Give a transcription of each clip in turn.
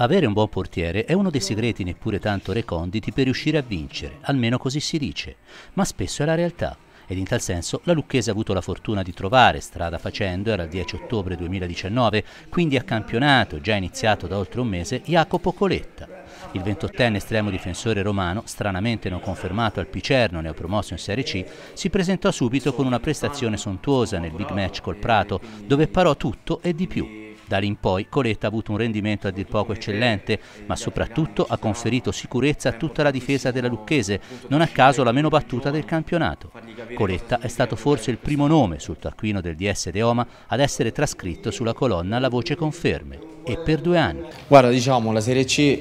Avere un buon portiere è uno dei segreti neppure tanto reconditi per riuscire a vincere, almeno così si dice, ma spesso è la realtà. Ed in tal senso la Lucchese ha avuto la fortuna di trovare, strada facendo, era il 10 ottobre 2019, quindi a campionato, già iniziato da oltre un mese, Jacopo Coletta. Il 28enne estremo difensore romano, stranamente non confermato al Picerno, neopromosso in Serie C, si presentò subito con una prestazione sontuosa nel big match col Prato, dove parò tutto e di più da lì in poi Coletta ha avuto un rendimento a dir poco eccellente, ma soprattutto ha conferito sicurezza a tutta la difesa della Lucchese, non a caso la meno battuta del campionato. Coletta è stato forse il primo nome sul taccuino del DS De Oma ad essere trascritto sulla colonna La Voce Conferme, e per due anni. Guarda, diciamo, la Serie C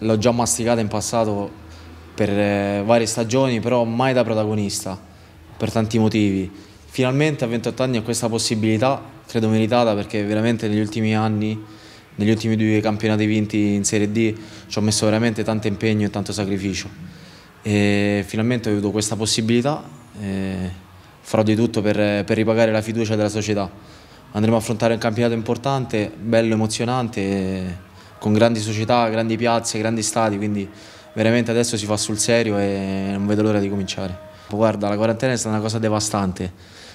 l'ho già masticata in passato per eh, varie stagioni, però mai da protagonista, per tanti motivi finalmente a 28 anni ho questa possibilità, credo meritata perché veramente negli ultimi anni, negli ultimi due campionati vinti in Serie D ci ho messo veramente tanto impegno e tanto sacrificio e finalmente ho avuto questa possibilità farò di tutto per, per ripagare la fiducia della società. Andremo a affrontare un campionato importante, bello, emozionante, con grandi società, grandi piazze, grandi stati, quindi veramente adesso si fa sul serio e non vedo l'ora di cominciare. Guarda, la quarantena è stata una cosa devastante.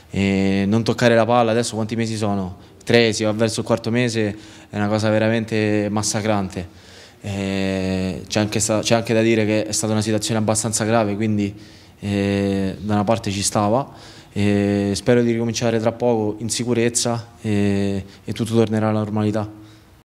E non toccare la palla, adesso quanti mesi sono? Tre, si va verso il quarto mese, è una cosa veramente massacrante. C'è anche, anche, da dire che è stata una situazione abbastanza grave, quindi eh, da una parte ci stava. Eh, spero di ricominciare tra poco in sicurezza eh, e tutto tornerà alla normalità.